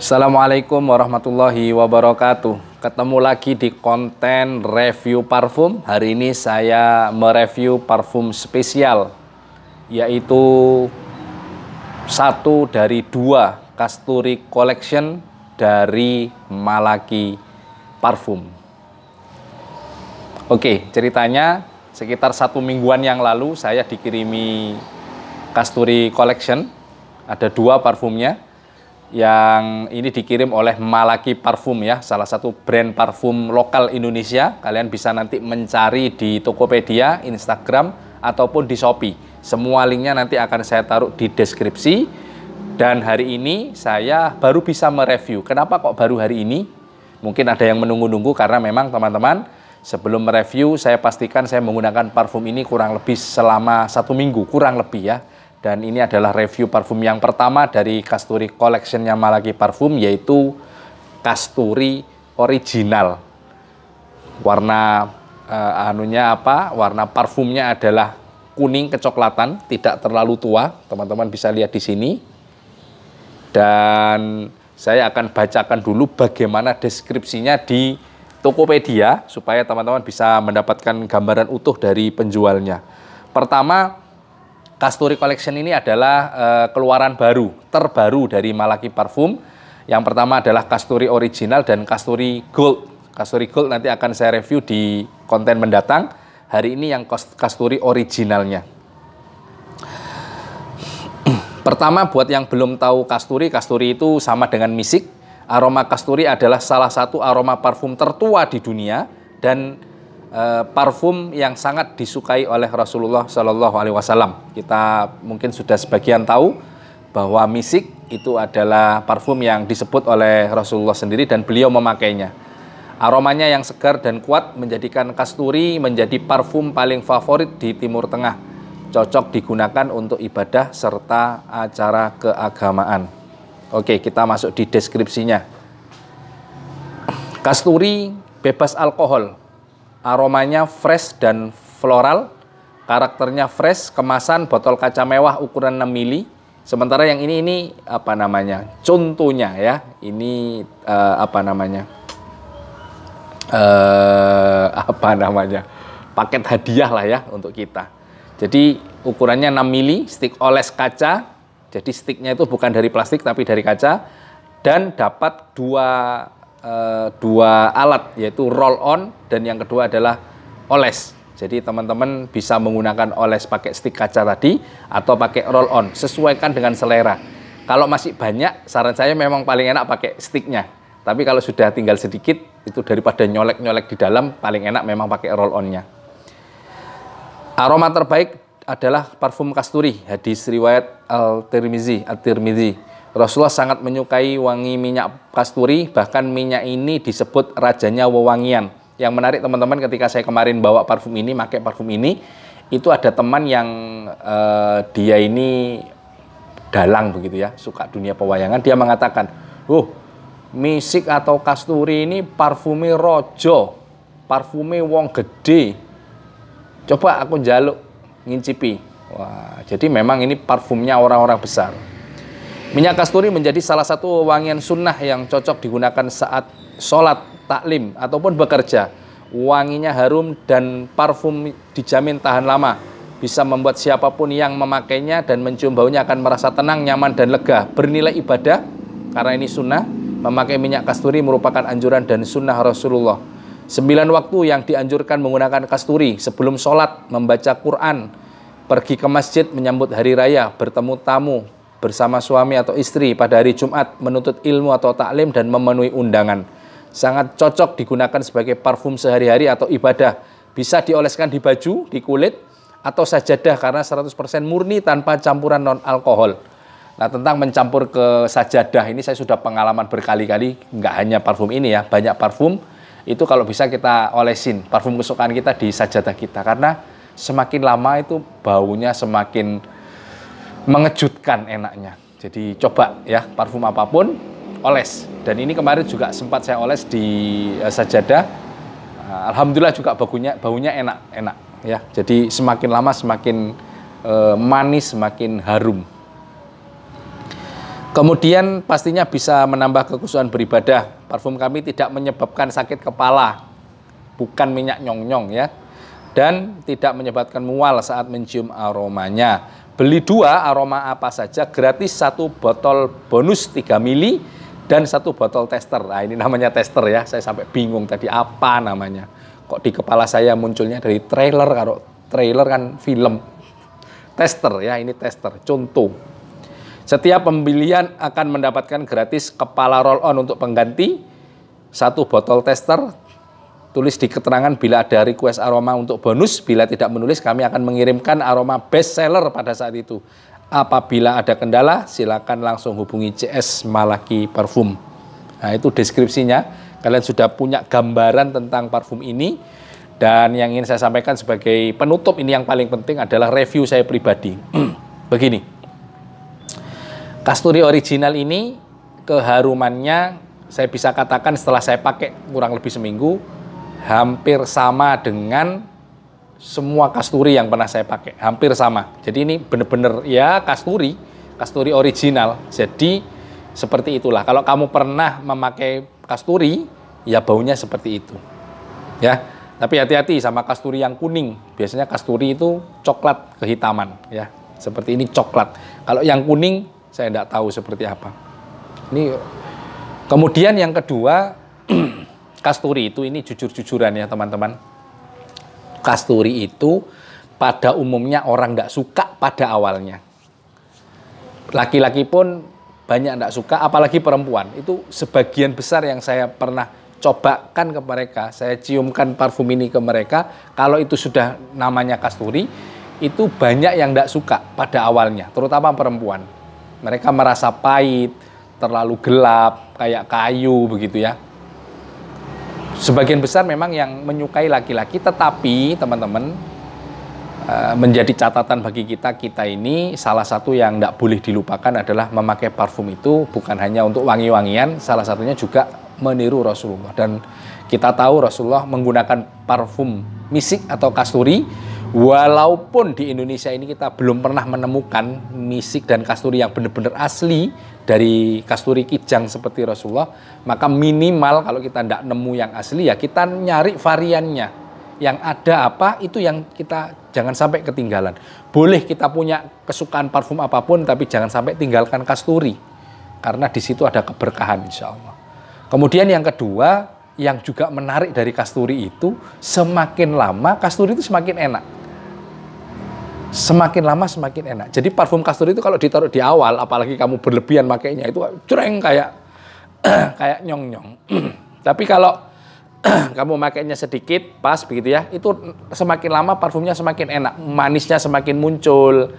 Assalamualaikum warahmatullahi wabarakatuh. Ketemu lagi di konten review parfum. Hari ini saya mereview parfum spesial, yaitu satu dari dua Kasturi Collection dari Malaki Parfum. Oke, ceritanya sekitar satu mingguan yang lalu saya dikirimi Kasturi Collection. Ada dua parfumnya yang ini dikirim oleh Malaki Parfum ya, salah satu brand parfum lokal Indonesia. Kalian bisa nanti mencari di Tokopedia, Instagram, ataupun di Shopee. Semua linknya nanti akan saya taruh di deskripsi. Dan hari ini saya baru bisa mereview. Kenapa kok baru hari ini? Mungkin ada yang menunggu-nunggu karena memang teman-teman sebelum mereview saya pastikan saya menggunakan parfum ini kurang lebih selama satu minggu, kurang lebih ya dan ini adalah review parfum yang pertama dari Kasturi Collectionnya Malaki Parfum yaitu Kasturi Original. Warna uh, anunya apa? Warna parfumnya adalah kuning kecoklatan, tidak terlalu tua. Teman-teman bisa lihat di sini. Dan saya akan bacakan dulu bagaimana deskripsinya di Tokopedia supaya teman-teman bisa mendapatkan gambaran utuh dari penjualnya. Pertama, Kasturi Collection ini adalah uh, keluaran baru, terbaru dari Malaki Parfum. Yang pertama adalah Kasturi Original dan Kasturi Gold. Kasturi Gold nanti akan saya review di konten mendatang. Hari ini yang Kasturi originalnya. Pertama buat yang belum tahu Kasturi, Kasturi itu sama dengan misik. Aroma Kasturi adalah salah satu aroma parfum tertua di dunia dan Eh, parfum yang sangat disukai oleh Rasulullah Shallallahu Alaihi Wasallam. Kita mungkin sudah sebagian tahu bahwa misik itu adalah parfum yang disebut oleh Rasulullah sendiri dan beliau memakainya. Aromanya yang segar dan kuat menjadikan kasturi menjadi parfum paling favorit di Timur Tengah. Cocok digunakan untuk ibadah serta acara keagamaan. Oke, kita masuk di deskripsinya. Kasturi bebas alkohol, Aromanya fresh dan floral, karakternya fresh, kemasan botol kaca mewah ukuran 6 mili. Sementara yang ini ini apa namanya? Contohnya ya, ini uh, apa namanya? Uh, apa namanya? Paket hadiah lah ya untuk kita. Jadi ukurannya 6 mili, stick oles kaca. Jadi sticknya itu bukan dari plastik tapi dari kaca dan dapat dua Eh, dua alat yaitu roll on dan yang kedua adalah oles. Jadi teman-teman bisa menggunakan oles pakai stik kaca tadi atau pakai roll on, sesuaikan dengan selera. Kalau masih banyak, saran saya memang paling enak pakai stiknya. Tapi kalau sudah tinggal sedikit, itu daripada nyolek-nyolek di dalam, paling enak memang pakai roll onnya. Aroma terbaik adalah parfum kasturi, hadis riwayat Al-Tirmizi. Al-Tirmizi Rasulullah sangat menyukai wangi minyak kasturi, bahkan minyak ini disebut rajanya wewangian. Yang menarik teman-teman ketika saya kemarin bawa parfum ini, pakai parfum ini, itu ada teman yang eh, dia ini dalang begitu ya, suka dunia pewayangan, dia mengatakan, "Uh, misik atau kasturi ini parfumi rojo, parfumi wong gede." Coba aku jaluk ngincipi. Wah, jadi memang ini parfumnya orang-orang besar. Minyak kasturi menjadi salah satu wangian sunnah yang cocok digunakan saat sholat, taklim, ataupun bekerja. Wanginya harum dan parfum dijamin tahan lama. Bisa membuat siapapun yang memakainya dan mencium baunya akan merasa tenang, nyaman, dan lega. Bernilai ibadah, karena ini sunnah, memakai minyak kasturi merupakan anjuran dan sunnah Rasulullah. Sembilan waktu yang dianjurkan menggunakan kasturi sebelum sholat, membaca Quran, pergi ke masjid menyambut hari raya, bertemu tamu, bersama suami atau istri pada hari Jumat menuntut ilmu atau taklim dan memenuhi undangan. Sangat cocok digunakan sebagai parfum sehari-hari atau ibadah. Bisa dioleskan di baju, di kulit, atau sajadah karena 100% murni tanpa campuran non-alkohol. Nah tentang mencampur ke sajadah ini saya sudah pengalaman berkali-kali, nggak hanya parfum ini ya, banyak parfum itu kalau bisa kita olesin parfum kesukaan kita di sajadah kita karena semakin lama itu baunya semakin mengejutkan enaknya. Jadi coba ya parfum apapun oles. Dan ini kemarin juga sempat saya oles di uh, eh, sajadah. Ah, uh, Alhamdulillah juga baunya baunya enak enak ya. Jadi semakin lama semakin uh, manis semakin harum. Kemudian pastinya bisa menambah kekusuhan beribadah. Parfum kami tidak menyebabkan sakit kepala, bukan minyak nyong-nyong ya. Dan tidak menyebabkan mual saat mencium aromanya Beli dua aroma apa saja gratis satu botol bonus 3 mili dan satu botol tester. Nah ini namanya tester ya, saya sampai bingung tadi apa namanya. Kok di kepala saya munculnya dari trailer, kalau trailer kan film. Tester ya, ini tester, contoh. Setiap pembelian akan mendapatkan gratis kepala roll-on untuk pengganti, satu botol tester, tulis di keterangan bila ada request aroma untuk bonus, bila tidak menulis kami akan mengirimkan aroma best seller pada saat itu. Apabila ada kendala, silakan langsung hubungi CS Malaki Parfum. Nah, itu deskripsinya. Kalian sudah punya gambaran tentang parfum ini. Dan yang ingin saya sampaikan sebagai penutup ini yang paling penting adalah review saya pribadi. Begini. Kasturi original ini keharumannya saya bisa katakan setelah saya pakai kurang lebih seminggu hampir sama dengan semua kasturi yang pernah saya pakai, hampir sama. Jadi ini benar-benar ya kasturi, kasturi original. Jadi seperti itulah. Kalau kamu pernah memakai kasturi, ya baunya seperti itu. Ya. Tapi hati-hati sama kasturi yang kuning. Biasanya kasturi itu coklat kehitaman, ya. Seperti ini coklat. Kalau yang kuning saya tidak tahu seperti apa. Ini kemudian yang kedua kasturi itu ini jujur-jujuran ya teman-teman. Kasturi itu pada umumnya orang nggak suka pada awalnya. Laki-laki pun banyak nggak suka, apalagi perempuan. Itu sebagian besar yang saya pernah cobakan ke mereka, saya ciumkan parfum ini ke mereka. Kalau itu sudah namanya kasturi, itu banyak yang tidak suka pada awalnya, terutama perempuan. Mereka merasa pahit, terlalu gelap, kayak kayu begitu ya sebagian besar memang yang menyukai laki-laki, tetapi teman-teman eh, menjadi catatan bagi kita kita ini salah satu yang tidak boleh dilupakan adalah memakai parfum itu bukan hanya untuk wangi-wangian, salah satunya juga meniru Rasulullah dan kita tahu Rasulullah menggunakan parfum misik atau kasturi Walaupun di Indonesia ini kita belum pernah menemukan misik dan kasturi yang benar-benar asli dari kasturi kijang seperti Rasulullah, maka minimal kalau kita tidak nemu yang asli ya kita nyari variannya. Yang ada apa itu yang kita jangan sampai ketinggalan. Boleh kita punya kesukaan parfum apapun tapi jangan sampai tinggalkan kasturi. Karena di situ ada keberkahan insya Allah. Kemudian yang kedua, yang juga menarik dari kasturi itu semakin lama kasturi itu semakin enak semakin lama semakin enak. Jadi parfum kasturi itu kalau ditaruh di awal, apalagi kamu berlebihan makainya itu cereng kayak kayak nyong nyong. Tapi kalau kamu makainya sedikit, pas begitu ya, itu semakin lama parfumnya semakin enak, manisnya semakin muncul,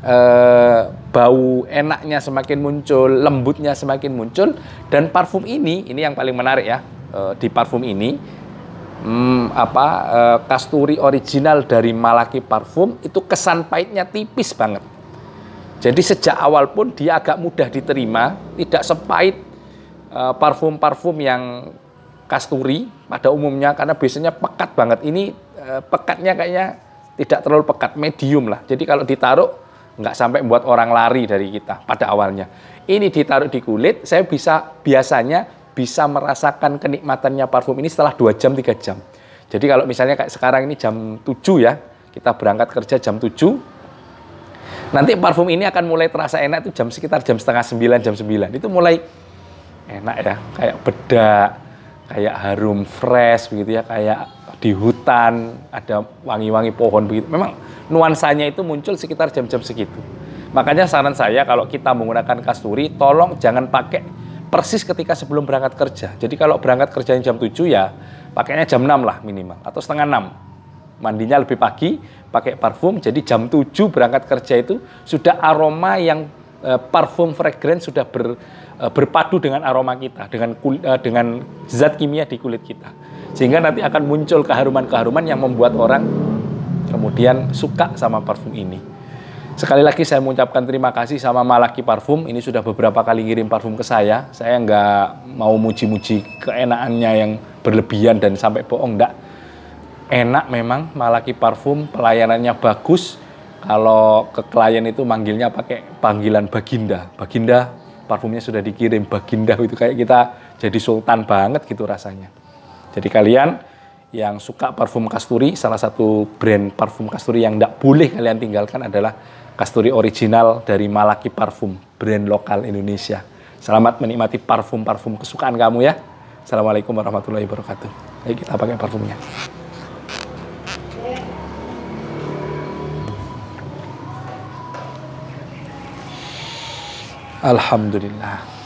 eh, bau enaknya semakin muncul, lembutnya semakin muncul, dan parfum ini, ini yang paling menarik ya, eh, di parfum ini hmm, apa eh, kasturi original dari Malaki parfum itu kesan pahitnya tipis banget. Jadi sejak awal pun dia agak mudah diterima, tidak sepahit eh, parfum-parfum yang kasturi pada umumnya karena biasanya pekat banget. Ini eh, pekatnya kayaknya tidak terlalu pekat, medium lah. Jadi kalau ditaruh nggak sampai membuat orang lari dari kita pada awalnya. Ini ditaruh di kulit, saya bisa biasanya bisa merasakan kenikmatannya parfum ini setelah 2 jam 3 jam. Jadi kalau misalnya kayak sekarang ini jam 7 ya, kita berangkat kerja jam 7, nanti parfum ini akan mulai terasa enak itu jam sekitar jam setengah 9, jam 9. Itu mulai enak ya, kayak bedak, kayak harum fresh begitu ya, kayak di hutan ada wangi-wangi pohon begitu. Memang nuansanya itu muncul sekitar jam-jam segitu. Makanya saran saya kalau kita menggunakan kasturi, tolong jangan pakai persis ketika sebelum berangkat kerja. Jadi kalau berangkat kerjanya jam 7 ya pakainya jam 6 lah minimal atau setengah 6. Mandinya lebih pagi, pakai parfum. Jadi jam 7 berangkat kerja itu sudah aroma yang eh, parfum fragrance sudah ber, eh, berpadu dengan aroma kita, dengan kul, eh, dengan zat kimia di kulit kita. Sehingga nanti akan muncul keharuman-keharuman yang membuat orang kemudian suka sama parfum ini. Sekali lagi saya mengucapkan terima kasih sama Malaki Parfum. Ini sudah beberapa kali ngirim parfum ke saya. Saya nggak mau muji-muji keenaannya yang berlebihan dan sampai bohong, enggak. Enak memang Malaki Parfum, pelayanannya bagus. Kalau ke klien itu manggilnya pakai panggilan Baginda. Baginda, parfumnya sudah dikirim. Baginda itu kayak kita jadi sultan banget gitu rasanya. Jadi kalian yang suka parfum kasturi, salah satu brand parfum kasturi yang tidak boleh kalian tinggalkan adalah Kasturi original dari Malaki Parfum, brand lokal Indonesia. Selamat menikmati parfum-parfum kesukaan kamu ya. Assalamualaikum warahmatullahi wabarakatuh. Ayo kita pakai parfumnya. Alhamdulillah.